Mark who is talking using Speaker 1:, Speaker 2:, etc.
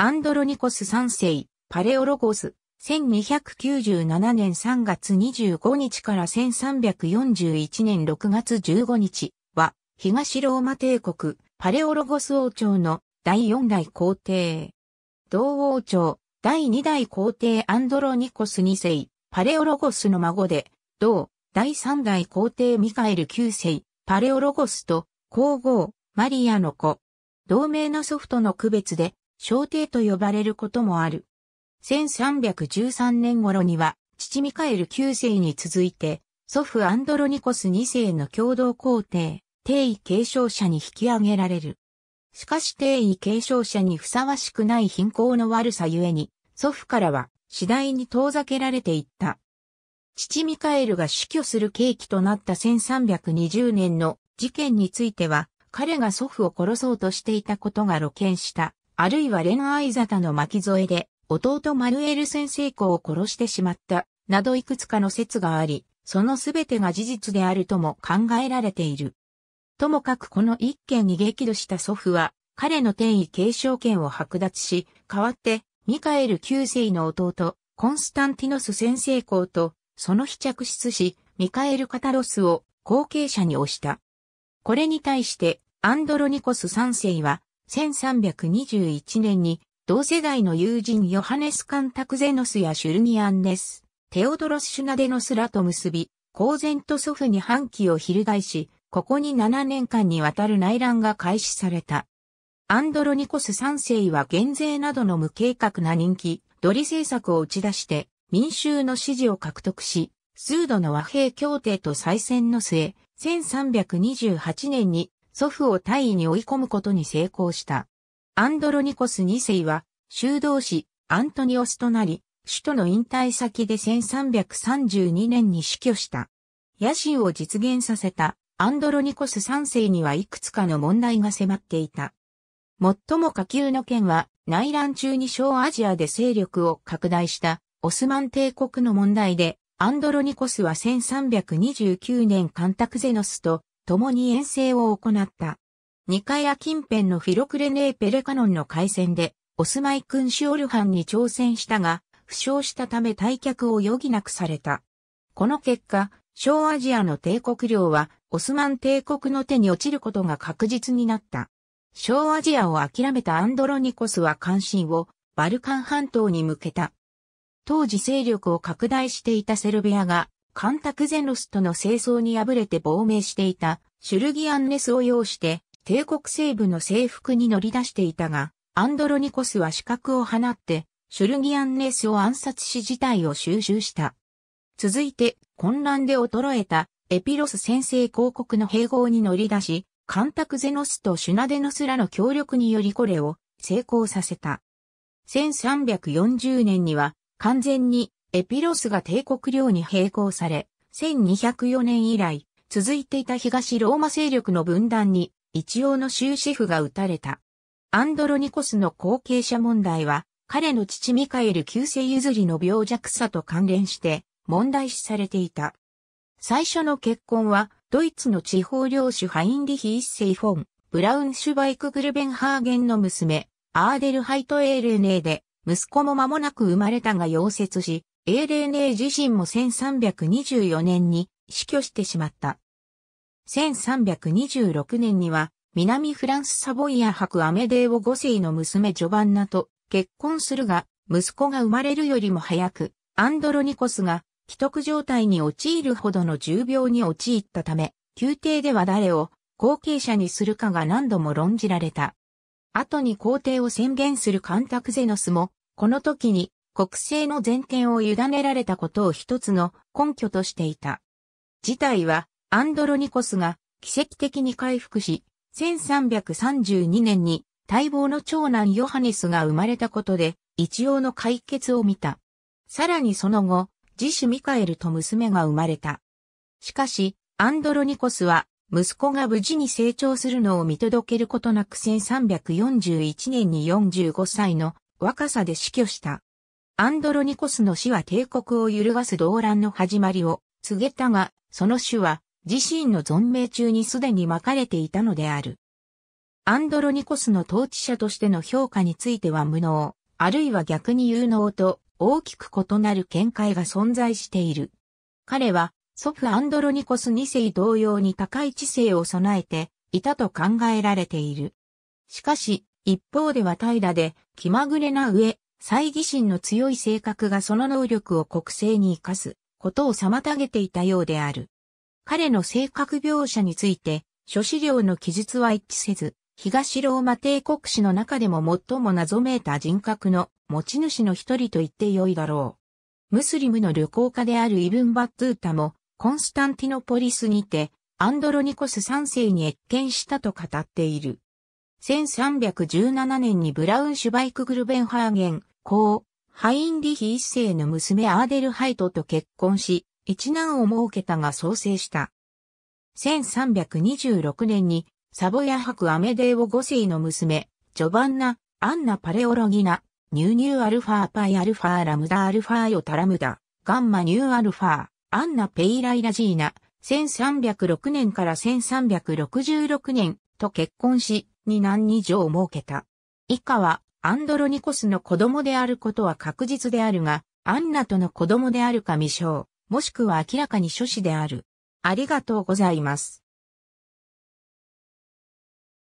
Speaker 1: アンドロニコス3世、パレオロゴス、1297年3月25日から1341年6月15日は、東ローマ帝国、パレオロゴス王朝の第4代皇帝。同王朝、第2代皇帝アンドロニコス2世、パレオロゴスの孫で、同、第3代皇帝ミカエル9世、パレオロゴスと、皇后、マリアの子。同名の祖父との区別で、小帝と呼ばれることもある。1313年頃には、父ミカエル9世に続いて、祖父アンドロニコス2世の共同皇帝、帝位継承者に引き上げられる。しかし帝位継承者にふさわしくない貧困の悪さゆえに、祖父からは次第に遠ざけられていった。父ミカエルが死去する契機となった1320年の事件については、彼が祖父を殺そうとしていたことが露見した。あるいは恋愛沙汰の巻き添えで、弟マヌエル先生公を殺してしまった、などいくつかの説があり、そのすべてが事実であるとも考えられている。ともかくこの一件に激怒した祖父は、彼の転移継承権を剥奪し、代わって、ミカエル9世の弟、コンスタンティノス先生公と、その非着出し、ミカエル・カタロスを後継者に推した。これに対して、アンドロニコス3世は、1321年に同世代の友人ヨハネス・カンタクゼノスやシュルニアンネス、テオドロス・シュナデノスらと結び、公然と祖父に反旗を翻し、ここに7年間にわたる内乱が開始された。アンドロニコス3世は減税などの無計画な人気、ドリ政策を打ち出して民衆の支持を獲得し、数度の和平協定と再戦の末、1328年に祖父を大尉に追い込むことに成功した。アンドロニコス2世は、修道士、アントニオスとなり、首都の引退先で1332年に死去した。野心を実現させたアンドロニコス3世にはいくつかの問題が迫っていた。最も下級の件は内乱中に小アジアで勢力を拡大したオスマン帝国の問題で、アンドロニコスは1329年カンタクゼノスと共に遠征を行った。ニカヤ近辺のフィロクレネー・ペレカノンの海戦で、オスマイ君シオルハンに挑戦したが、負傷したため退却を余儀なくされた。この結果、小アジアの帝国領は、オスマン帝国の手に落ちることが確実になった。小アジアを諦めたアンドロニコスは関心を、バルカン半島に向けた。当時勢力を拡大していたセルビアが、カンタクゼノスとの清掃に敗れて亡命していたシュルギアンネスを要して帝国西部の征服に乗り出していたが、アンドロニコスは資格を放って、シュルギアンネスを暗殺し事態を収拾した。続いて、混乱で衰えたエピロス先制広告の併合に乗り出し、カンタクゼノスとシュナデノスらの協力によりこれを成功させた。1340年には完全にエピロスが帝国領に並行され、1204年以来、続いていた東ローマ勢力の分断に、一応の終止符が打たれた。アンドロニコスの後継者問題は、彼の父ミカエル旧世譲りの病弱さと関連して問題視されていた。最初の結婚はドイツの地方領主ハインリヒ一世フォン、ブラウンシュバイク・グルベンハーゲンの娘、アーデルハイト・エールネーで、息子も間もなく生まれたが溶接し、英霊ー自身も1324年に死去してしまった。1326年には、南フランスサボイア伯アメデーを5世の娘ジョバンナと結婚するが、息子が生まれるよりも早く、アンドロニコスが既得状態に陥るほどの重病に陥ったため、宮廷では誰を後継者にするかが何度も論じられた。後に皇帝を宣言するカンタクゼノスも、この時に国政の全権を委ねられたことを一つの根拠としていた。事態はアンドロニコスが奇跡的に回復し、1332年に待望の長男ヨハネスが生まれたことで一応の解決を見た。さらにその後、自主ミカエルと娘が生まれた。しかし、アンドロニコスは息子が無事に成長するのを見届けることなく1341年に45歳の若さで死去した。アンドロニコスの死は帝国を揺るがす動乱の始まりを告げたが、その死は自身の存命中にすでに巻かれていたのである。アンドロニコスの統治者としての評価については無能、あるいは逆に有能と大きく異なる見解が存在している。彼は祖父アンドロニコス2世同様に高い知性を備えていたと考えられている。しかし、一方では平らで気まぐれな上、猜疑心の強い性格がその能力を国政に生かすことを妨げていたようである。彼の性格描写について、諸資料の記述は一致せず、東ローマ帝国史の中でも最も謎めいた人格の持ち主の一人と言ってよいだろう。ムスリムの旅行家であるイブン・バットゥータも、コンスタンティノポリスにて、アンドロニコス3世に越見したと語っている。1317年にブラウンシュバイク・グルベンハーゲン、公、ハインリヒ一世の娘アーデルハイトと結婚し、一男を設けたが創生した。1326年にサボヤ博アメデーオ五世の娘、ジョバンナ、アンナ・パレオロギナ、ニューニューアルファーパイアルファーラムダアルファヨタラムダ、ガンマニューアルファ、ー、アンナ・ペイライラジーナ、1306年から1366年と結婚し、に何二条を設けた。以下は、アンドロニコスの子供であることは確実であるが、アンナとの子供であるか未証、もしくは明らかに諸子である。ありがとうございます。